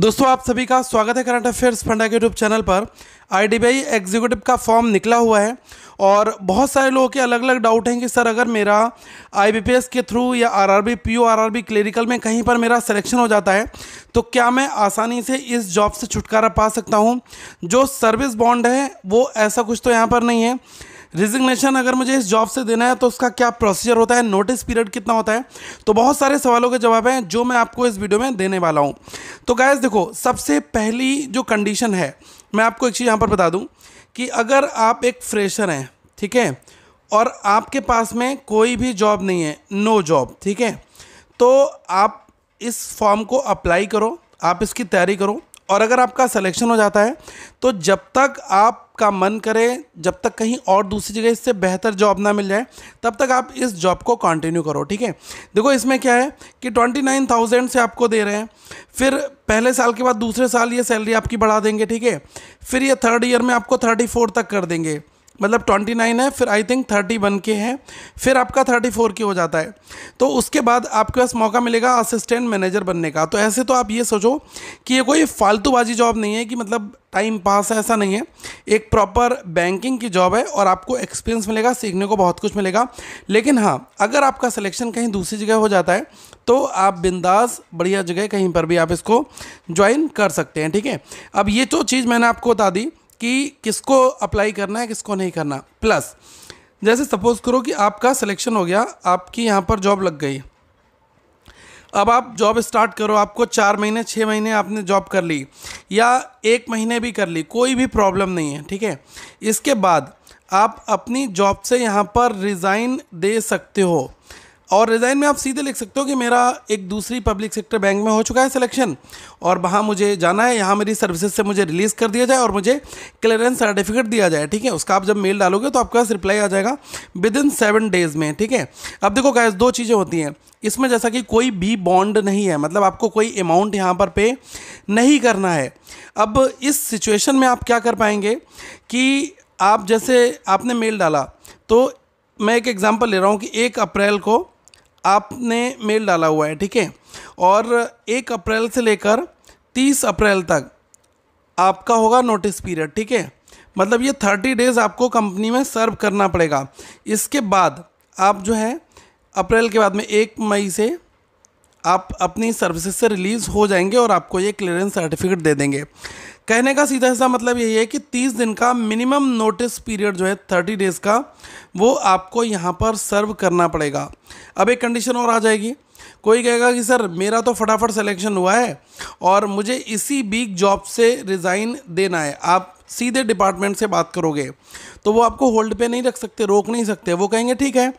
दोस्तों आप सभी का स्वागत है करंट अफेयर्स फंडा के यूट्यूब चैनल पर आईडीबीआई एग्जीक्यूटिव का फॉर्म निकला हुआ है और बहुत सारे लोगों के अलग अलग डाउट हैं कि सर अगर मेरा आईबीपीएस के थ्रू या आरआरबी पीओआरआरबी क्लिनिकल में कहीं पर मेरा सिलेक्शन हो जाता है तो क्या मैं आसानी से इस जॉब से छुटकारा पा सकता हूँ जो सर्विस बॉन्ड है वो ऐसा कुछ तो यहाँ पर नहीं है रिजिग्नेशन अगर मुझे इस जॉब से देना है तो उसका क्या प्रोसीजर होता है नोटिस पीरियड कितना होता है तो बहुत सारे सवालों के जवाब हैं जो मैं आपको इस वीडियो में देने वाला हूँ तो गैस देखो सबसे पहली जो कंडीशन है मैं आपको एक चीज़ यहाँ पर बता दूँ कि अगर आप एक फ्रेशर हैं ठीक है और आपके पास में कोई भी जॉब नहीं है नो जॉब ठीक है तो आप इस फॉर्म को अप्लाई करो आप इसकी तैयारी करो और अगर आपका सिलेक्शन हो जाता है तो जब तक आपका मन करे जब तक कहीं और दूसरी जगह इससे बेहतर जॉब ना मिल जाए तब तक आप इस जॉब को कंटिन्यू करो ठीक है देखो इसमें क्या है कि ट्वेंटी नाइन थाउजेंड से आपको दे रहे हैं फिर पहले साल के बाद दूसरे साल ये सैलरी आपकी बढ़ा देंगे ठीक है फिर ये थर्ड ईयर में आपको थर्टी फोर तक कर देंगे मतलब 29 है फिर आई थिंक बन के हैं फिर आपका 34 के हो जाता है तो उसके बाद आपके पास मौका मिलेगा असिस्टेंट मैनेजर बनने का तो ऐसे तो आप ये सोचो कि ये कोई फालतूबाजी जॉब नहीं है कि मतलब टाइम पास है ऐसा नहीं है एक प्रॉपर बैंकिंग की जॉब है और आपको एक्सपीरियंस मिलेगा सीखने को बहुत कुछ मिलेगा लेकिन हाँ अगर आपका सिलेक्शन कहीं दूसरी जगह हो जाता है तो आप बिंदास बढ़िया जगह कहीं पर भी आप इसको ज्वाइन कर सकते हैं ठीक है अब ये तो चीज़ मैंने आपको बता दी कि किसको अप्लाई करना है किसको नहीं करना प्लस जैसे सपोज़ करो कि आपका सिलेक्शन हो गया आपकी यहाँ पर जॉब लग गई अब आप जॉब स्टार्ट करो आपको चार महीने छः महीने आपने जॉब कर ली या एक महीने भी कर ली कोई भी प्रॉब्लम नहीं है ठीक है इसके बाद आप अपनी जॉब से यहाँ पर रिज़ाइन दे सकते हो और रिज़ाइन में आप सीधे लिख सकते हो कि मेरा एक दूसरी पब्लिक सेक्टर बैंक में हो चुका है सिलेक्शन और वहाँ मुझे जाना है यहाँ मेरी सर्विसेज से मुझे रिलीज़ कर दिया जाए और मुझे क्लियरेंस सर्टिफिकेट दिया जाए ठीक है उसका आप जब मेल डालोगे तो आपके पास रिप्लाई आ जाएगा विद इन सेवन डेज़ में ठीक है अब देखो गैस दो चीज़ें होती हैं इसमें जैसा कि कोई भी बॉन्ड नहीं है मतलब आपको कोई अमाउंट यहाँ पर पे नहीं करना है अब इस सिचुएशन में आप क्या कर पाएंगे कि आप जैसे आपने मेल डाला तो मैं एक एग्ज़ाम्पल ले रहा हूँ कि एक अप्रैल को आपने मेल डाला हुआ है ठीक है और एक अप्रैल से लेकर तीस अप्रैल तक आपका होगा नोटिस पीरियड ठीक है मतलब ये थर्टी डेज़ आपको कंपनी में सर्व करना पड़ेगा इसके बाद आप जो है अप्रैल के बाद में एक मई से आप अपनी सर्विसेज से रिलीज़ हो जाएंगे और आपको ये क्लियरेंस सर्टिफिकेट दे देंगे कहने का सीधा सा मतलब यही है कि 30 दिन का मिनिमम नोटिस पीरियड जो है 30 डेज़ का वो आपको यहाँ पर सर्व करना पड़ेगा अब एक कंडीशन और आ जाएगी कोई कहेगा कि सर मेरा तो फटाफट सिलेक्शन हुआ है और मुझे इसी बीक जॉब से रिज़ाइन देना है आप सीधे डिपार्टमेंट से बात करोगे तो वो आपको होल्ड पे नहीं रख सकते रोक नहीं सकते वो कहेंगे ठीक है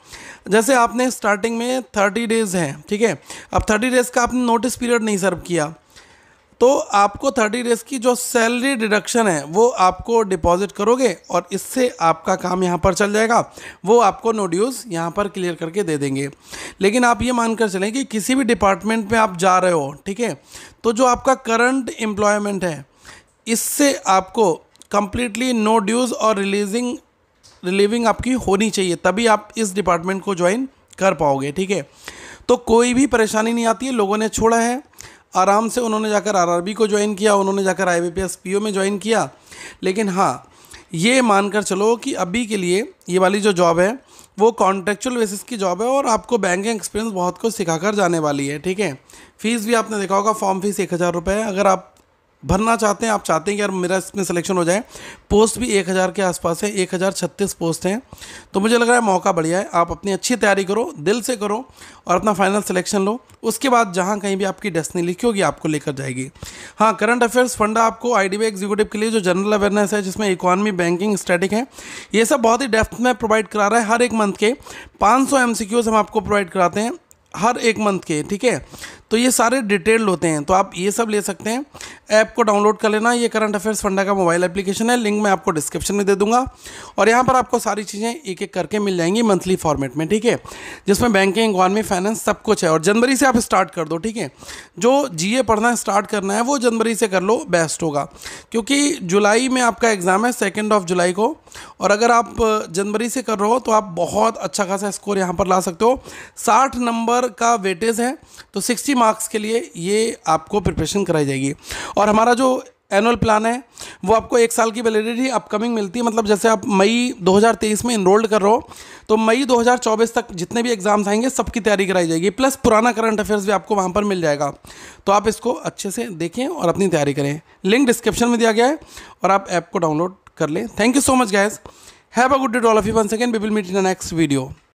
जैसे आपने स्टार्टिंग में थर्टी डेज़ हैं ठीक है अब थर्टी डेज़ का आपने नोटिस पीरियड नहीं सर्व किया तो आपको थर्टी डेज की जो सैलरी डिडक्शन है वो आपको डिपॉजिट करोगे और इससे आपका काम यहाँ पर चल जाएगा वो आपको नो ड्यूज़ यहाँ पर क्लियर करके दे देंगे लेकिन आप ये मानकर चलें कि किसी भी डिपार्टमेंट में आप जा रहे हो ठीक है तो जो आपका करंट एम्प्लॉयमेंट है इससे आपको कम्प्लीटली नो ड्यूज़ और रिलीजिंग रिलीविंग आपकी होनी चाहिए तभी आप इस डिपार्टमेंट को ज्वाइन कर पाओगे ठीक है तो कोई भी परेशानी नहीं आती है लोगों ने छोड़ा है आराम से उन्होंने जाकर आरआरबी को ज्वाइन किया उन्होंने जाकर आईबीपीएस पीओ में ज्वाइन किया लेकिन हाँ ये मानकर चलो कि अभी के लिए ये वाली जो जॉब है वो कॉन्ट्रेक्चुअल बेसिस की जॉब है और आपको बैंकिंग एक्सपीरियंस बहुत कुछ सिखाकर जाने वाली है ठीक है फीस भी आपने देखा होगा फॉर्म फीस एक हज़ार रुपये है अगर आप भरना चाहते हैं आप चाहते हैं कि यार मेरा इसमें सिलेक्शन हो जाए पोस्ट भी एक हज़ार के आसपास है एक हज़ार छत्तीस पोस्ट हैं तो मुझे लग रहा है मौका बढ़िया है आप अपनी अच्छी तैयारी करो दिल से करो और अपना फाइनल सिलेक्शन लो उसके बाद जहाँ कहीं भी आपकी डेस्टनी लिखी होगी आपको लेकर जाएगी हाँ करंट अफेयर्स फंडा आपको आई डी एग्जीक्यूटिव के लिए जो जनरल अवेयरनेस है जिसमें इकॉनमी बैंकिंग स्टैटिक है ये सब बहुत ही डेप्थ में प्रोवाइड करा रहा है हर एक मंथ के पाँच सौ हम आपको प्रोवाइड कराते हैं हर एक मंथ के ठीक है तो ये सारे डिटेल्ड होते हैं तो आप ये सब ले सकते हैं ऐप को डाउनलोड कर लेना ये करंट अफेयर्स फंडा का मोबाइल एप्लीकेशन है लिंक मैं आपको डिस्क्रिप्शन में दे दूंगा और यहाँ पर आपको सारी चीज़ें एक एक करके मिल जाएंगी मंथली फॉर्मेट में ठीक है जिसमें बैंकिंग इकॉनमी फाइनेंस सब कुछ है और जनवरी से आप स्टार्ट कर दो ठीक है जो जी पढ़ना स्टार्ट करना है वो जनवरी से कर लो बेस्ट होगा क्योंकि जुलाई में आपका एग्ज़ाम है सेकेंड ऑफ जुलाई को और अगर आप जनवरी से कर रहे हो तो आप बहुत अच्छा खासा स्कोर यहाँ पर ला सकते हो साठ नंबर का वेटेज है तो सिक्सटी मार्क्स के लिए ये आपको प्रिपरेशन कराई जाएगी और हमारा जो एनुअल प्लान है वो आपको एक साल की वैलिडिटी अपकमिंग मिलती है मतलब जैसे आप मई 2023 में इनरोल्ड कर रहे हो तो मई 2024 तक जितने भी एग्जाम्स आएंगे सबकी तैयारी कराई जाएगी प्लस पुराना करंट अफेयर्स भी आपको वहाँ पर मिल जाएगा तो आप इसको अच्छे से देखें और अपनी तैयारी करें लिंक डिस्क्रिप्शन में दिया गया है और आप ऐप को डाउनलोड कर लें thank you so much guys have a good day doll all of you one second we will meet in the next video